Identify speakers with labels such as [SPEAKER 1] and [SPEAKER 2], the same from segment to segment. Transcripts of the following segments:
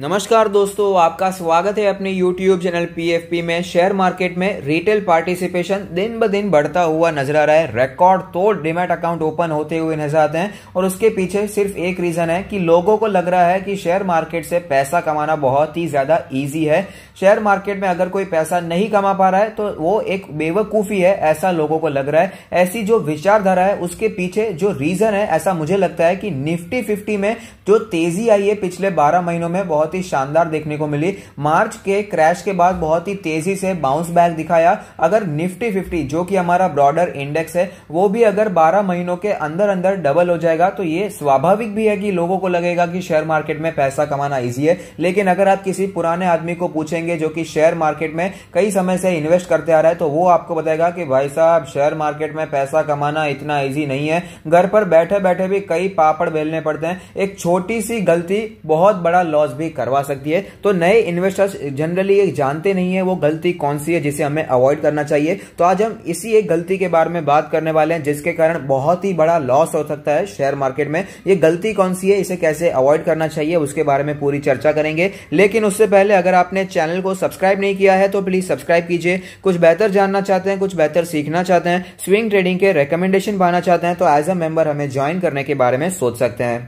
[SPEAKER 1] नमस्कार दोस्तों आपका स्वागत है अपने YouTube चैनल PFP में शेयर मार्केट में रिटेल पार्टिसिपेशन दिन ब दिन बढ़ता हुआ नजर आ रहा है रिकॉर्ड तोड़ डिमेट अकाउंट ओपन होते हुए नजर आते हैं और उसके पीछे सिर्फ एक रीजन है कि लोगों को लग रहा है कि शेयर मार्केट से पैसा कमाना बहुत ही ज्यादा ईजी है शेयर मार्केट में अगर कोई पैसा नहीं कमा पा रहा है तो वो एक बेवकूफी है ऐसा लोगों को लग रहा है ऐसी जो विचारधारा है उसके पीछे जो रीजन है ऐसा मुझे लगता है कि निफ्टी फिफ्टी में जो तेजी आई है पिछले बारह महीनों में बहुत बहुत ही शानदार देखने को मिली मार्च के क्रैश के बाद बहुत ही तेजी से बाउंस बैक दिखाया अगर निफ्टी फिफ्टी जो कि हमारा ब्रॉडर इंडेक्स है वो भी अगर बारह महीनों के अंदर अंदर डबल हो जाएगा तो ये स्वाभाविक भी है कि लोगों को लगेगा कि शेयर मार्केट में पैसा कमाना ईजी है लेकिन अगर आप किसी पुराने आदमी को पूछेंगे जो कि शेयर मार्केट में कई समय से इन्वेस्ट करते आ रहा है तो वो आपको बताएगा कि भाई साहब शेयर मार्केट में पैसा कमाना इतना ईजी नहीं है घर पर बैठे बैठे भी कई पापड़ बेलने पड़ते हैं एक छोटी सी गलती बहुत बड़ा लॉस भी गलती करवा सकती है तो नए इन्वेस्टर्स जनरली ये जानते नहीं है वो गलती कौन सी है जिसे हमें अवॉइड करना चाहिए तो आज हम इसी एक गलती के बारे में बात करने वाले हैं जिसके कारण बहुत ही बड़ा लॉस हो सकता है शेयर मार्केट में ये गलती कौन सी है इसे कैसे अवॉइड करना चाहिए उसके बारे में पूरी चर्चा करेंगे लेकिन उससे पहले अगर आपने चैनल को सब्सक्राइब नहीं किया है तो प्लीज सब्सक्राइब कीजिए कुछ बेहतर जानना चाहते हैं कुछ बेहतर सीखना चाहते हैं स्विंग ट्रेडिंग के रिकमेंडेशन पाना चाहते हैं तो एज अ मेंबर हमें ज्वाइन करने के बारे में सोच सकते हैं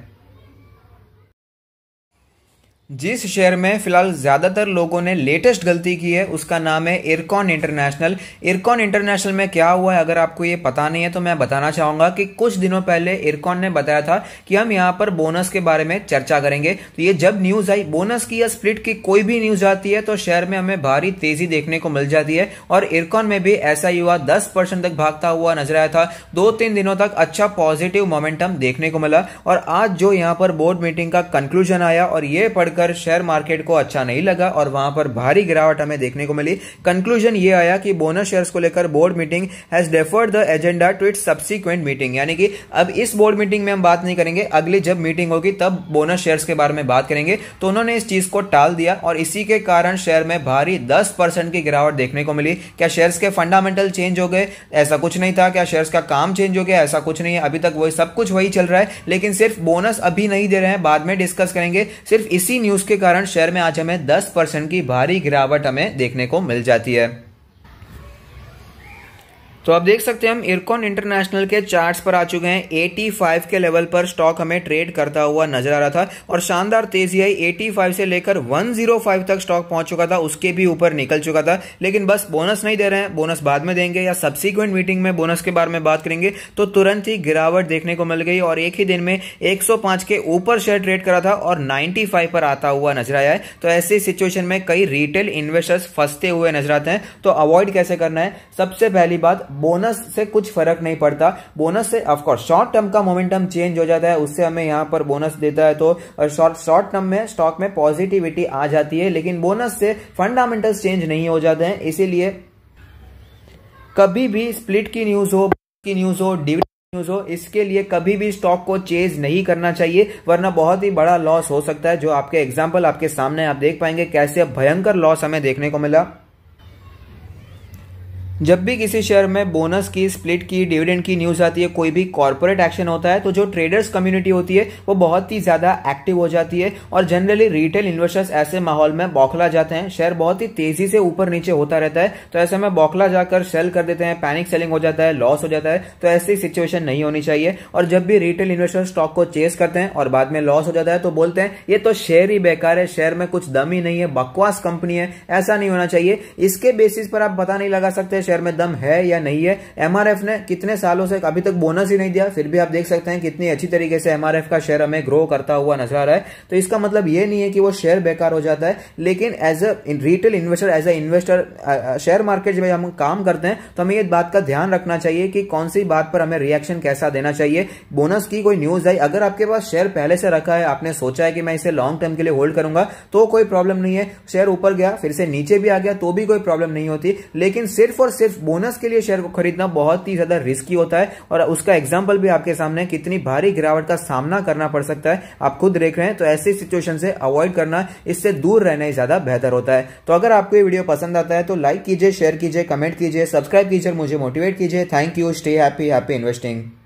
[SPEAKER 1] जिस शेयर में फिलहाल ज़्यादातर लोगों ने लेटेस्ट गलती की है उसका नाम है इरकॉन इंटरनेशनल इरकॉन इंटरनेशनल में क्या हुआ है अगर आपको ये पता नहीं है तो मैं बताना चाहूँगा कि कुछ दिनों पहले इरकॉन ने बताया था कि हम यहाँ पर बोनस के बारे में चर्चा करेंगे तो ये जब न्यूज़ आई बोनस की या स्प्लिट की कोई भी न्यूज़ आती है तो शेयर में हमें भारी तेज़ी देखने को मिल जाती है और इरकॉन में भी ऐसा ही हुआ दस तक भागता हुआ नजर आया था दो तीन दिनों तक अच्छा पॉजिटिव मोमेंटम देखने को मिला और आज जो यहाँ पर बोर्ड मीटिंग का कंक्लूजन आया और ये पढ़ बढ़कर शेयर मार्केट को अच्छा नहीं लगा और वहां पर भारी गिरावट हमें देखने को मिली कंक्लूजन ये आया कि बोनस शेयर्स को लेकर board meeting has deferred the agenda to it subsequent meeting यानी कि अब इस बोर्ड मीटिंग में हम बात नहीं करेंगे अगली जब मीटिंग होगी तब बोनस शेयर्स के बारे में बात करेंगे तो उन्होंने इस चीज को टाल दिया और इसी के कारण शेयर में भारी दस की गिरावट देखने को मिली क्या शेयर्स के फंडामेंटल चेंज हो गए ऐसा कुछ नहीं था क्या शेयर्स का काम चेंज हो गया ऐसा कुछ नहीं है अभी तक वही सब कुछ वही चल रहा है लेकिन सिर्फ बोनस अभी नहीं दे रहे हैं बाद में डिस्कस करेंगे सिर्फ इसी न्यूज़ के कारण शेयर में आज हमें 10 परसेंट की भारी गिरावट हमें देखने को मिल जाती है तो आप देख सकते हैं हम इरकॉन इंटरनेशनल के चार्ट्स पर आ चुके हैं 85 के लेवल पर स्टॉक हमें ट्रेड करता हुआ नजर आ रहा था और शानदार तेजी आई 85 से लेकर 105 तक स्टॉक पहुंच चुका था उसके भी ऊपर निकल चुका था लेकिन बस बोनस नहीं दे रहे हैं बोनस बाद में देंगे या सब्सिक्वेंट मीटिंग में बोनस के बारे में बात करेंगे तो तुरंत ही गिरावट देखने को मिल गई और एक ही दिन में एक के ऊपर शेयर ट्रेड करा था और नाइन्टी पर आता हुआ नजर आया है तो ऐसी सिचुएशन में कई रिटेल इन्वेस्टर्स फंसते हुए नजर आते हैं तो अवॉइड कैसे करना है सबसे पहली बात बोनस से कुछ फर्क नहीं पड़ता बोनस से ऑफकोर्स शॉर्ट टर्म का मोमेंटम चेंज हो जाता है उससे हमें यहाँ पर बोनस देता है तो शॉर्ट शॉर्ट टर्म में स्टॉक में पॉजिटिविटी आ जाती है लेकिन बोनस से फंडामेंटल चेंज नहीं हो जाते हैं इसीलिए कभी भी स्प्लिट की न्यूज हो की न्यूज हो डिविडेंड न्यूज हो इसके लिए कभी भी स्टॉक को चेज नहीं करना चाहिए वरना बहुत ही बड़ा लॉस हो सकता है जो आपके एग्जाम्पल आपके सामने आप देख पाएंगे कैसे भयंकर लॉस हमें देखने को मिला जब भी किसी शेयर में बोनस की स्प्लिट की डिविडेंड की न्यूज आती है कोई भी कॉर्पोरेट एक्शन होता है तो जो ट्रेडर्स कम्युनिटी होती है वो बहुत ही ज्यादा एक्टिव हो जाती है और जनरली रिटेल इन्वेस्टर्स ऐसे माहौल में बौखला जाते हैं शेयर बहुत ही तेजी से ऊपर नीचे होता रहता है तो ऐसे में बौखला जाकर सेल कर देते हैं पैनिक सेलिंग हो जाता है लॉस हो जाता है तो ऐसी सिचुएशन नहीं होनी चाहिए और जब भी रिटेल इन्वेस्टर्स स्टॉक को चेस करते हैं और बाद में लॉस हो जाता है तो बोलते हैं ये तो शेयर ही बेकार है शेयर में कुछ दम ही नहीं है बकवास कंपनी है ऐसा नहीं होना चाहिए इसके बेसिस पर आप पता नहीं लगा सकते शेयर में दम है या नहीं है एमआरएफ ने कितने सालों से अभी तक बोनस ही नहीं दिया फिर भी आप देख सकते हैं कितनी अच्छी तरीके से एमआरएफ का शेयर हमें ग्रो करता हुआ नजर आ रहा है तो इसका मतलब यह नहीं है कि वो शेयर बेकार हो जाता है लेकिन as a retail investor as a investor share market में हम काम करते हैं तो हमें ये बात का ध्यान रखना चाहिए कि कौन सी बात पर हमें रिएक्शन कैसा देना चाहिए बोनस की कोई न्यूज आई अगर आपके पास शेयर पहले से रखा है आपने सोचा है कि मैं इसे लॉन्ग टर्म के लिए होल्ड करूंगा तो कोई प्रॉब्लम नहीं है शेयर ऊपर गया फिर से नीचे भी आ गया तो भी कोई प्रॉब्लम नहीं होती लेकिन सिर्फ और सिर्फ बोनस के लिए शेयर को खरीदना बहुत ही ज्यादा रिस्की होता है और उसका एग्जाम्पल भी आपके सामने कितनी भारी गिरावट का सामना करना पड़ सकता है आप खुद देख रहे हैं तो ऐसी सिचुएशन से अवॉइड करना इससे दूर रहना ही ज्यादा बेहतर होता है तो अगर आपको ये वीडियो पसंद आता है तो लाइक कीजिए शेयर कीजिए कमेंट कीजिए सब्सक्राइब कीजिए मुझे मोटिवेट कीजिए thank you stay happy happy investing